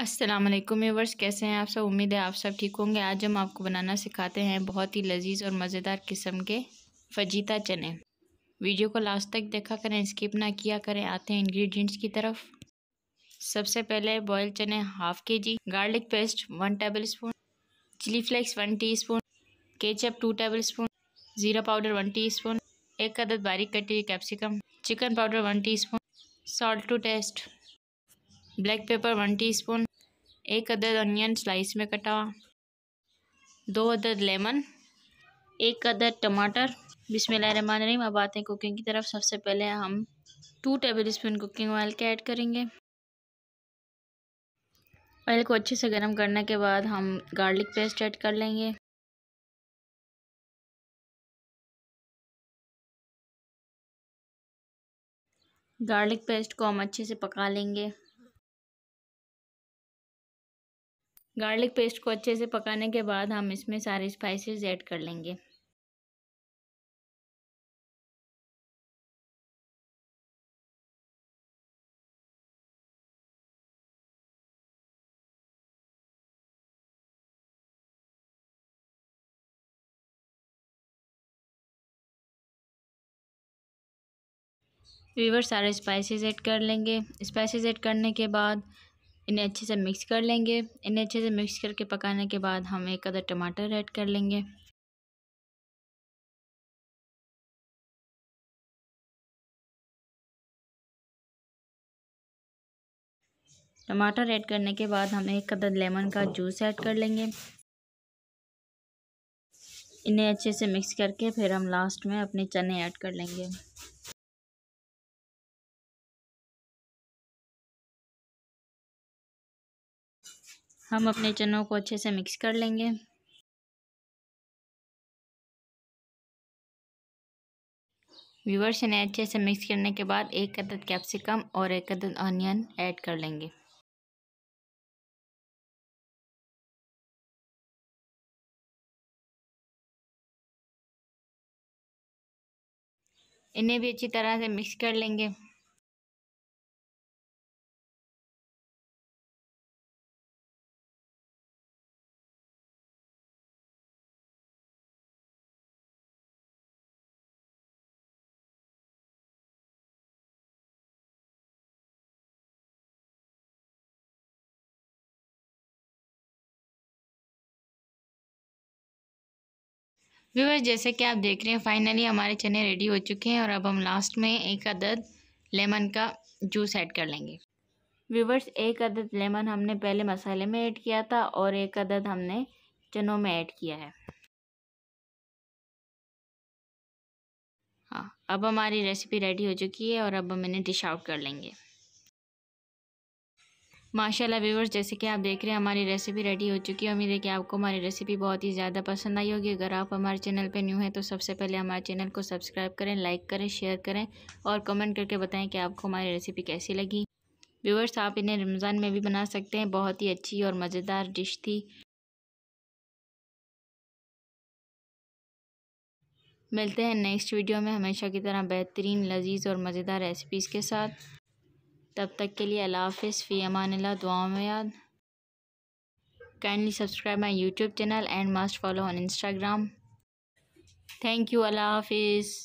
अस्सलाम वालेकुम व्यूवर्स कैसे हैं आप सब उम्मीद है आप सब ठीक होंगे आज हम आपको बनाना सिखाते हैं बहुत ही लजीज और मज़ेदार किस्म के फजीता चने वीडियो को लास्ट तक देखा करें स्किप ना किया करें आते हैं इंग्रेडिएंट्स की तरफ सबसे पहले बॉयल चने half K G garlic paste one tablespoon chilli flakes one teaspoon ketchup two tablespoon zeera powder one teaspoon एक अदद बारीक कटी हुई capsicum chicken powder one teaspoon salt to taste black pepper one teaspoon एक अदद onion slice में कटा हुआ दो अदद लेमन एक अदद टमाटर रहीम अब आते हैं कुकिंग की तरफ सबसे पहले हम two tablespoon cooking oil का ऐड करेंगे ऑयल को अच्छे से गर्म करने के बाद हम गार्लिक पेस्ट ऐड कर लेंगे गार्लिक पेस्ट को हम अच्छे से पका लेंगे गार्लिक पेस्ट को अच्छे से पकाने के बाद हम इसमें सारे स्पाइसेस ऐड कर लेंगे वीवर सारे स्पाइसेस ऐड कर लेंगे स्पाइसेस ऐड करने के बाद इन्हें अच्छे से मिक्स कर लेंगे इन्हें अच्छे से मिक्स करके पकाने के बाद हम एक अदर टमाटर ऐड कर लेंगे टमाटर ऐड करने के बाद हम एक अदर लेमन का जूस ऐड कर लेंगे इन्हें अच्छे से मिक्स करके फिर हम लास्ट में अपने चने ऐड कर लेंगे हम अपने चनों को अच्छे से मिक्स कर लेंगे व्यूवर्स इन्हें अच्छे से मिक्स करने के बाद एक अदद कैप्सिकम और एक अदद ऑनियन ऐड कर लेंगे इन्हें भी अच्छी तरह से मिक्स कर लेंगे व्यूअर्स जैसे कि आप देख रहे हैं फाइनली हमारे चने रेडी हो चुके हैं और अब हम लास्ट में एक अदद लेमन का जूस ऐड कर लेंगे व्यूवर्स एक अदद लेमन हमने पहले मसाले में ऐड किया था और एक अदद हमने चनों में ऐड किया है हाँ अब हमारी रेसिपी रेडी हो चुकी है और अब हम इन्हें डिश आउट कर लेंगे माशाल्लाह व्यूवर्स जैसे कि आप देख रहे हैं हमारी रेसिपी रेडी हो चुकी है उम्मीद है कि आपको हमारी रेसिपी बहुत ही ज़्यादा पसंद आई होगी अगर आप हमारे चैनल पर न्यू हैं तो सबसे पहले हमारे चैनल को सब्सक्राइब करें लाइक करें शेयर करें और कमेंट करके बताएं कि आपको हमारी रेसिपी कैसी लगी व्यूवर्स आप इन्हें रमज़ान में भी बना सकते हैं बहुत ही अच्छी और मज़ेदार डिश थी मिलते हैं नेक्स्ट वीडियो में हमेशा की तरह बेहतरीन लजीज और मज़ेदार रेसिपीज़ के साथ तब तक के लिए अला अल्लाफ़ फ़ी अमान दुआ में याद kindly subscribe my YouTube channel and must follow on Instagram thank you अल्लाह हाफिज़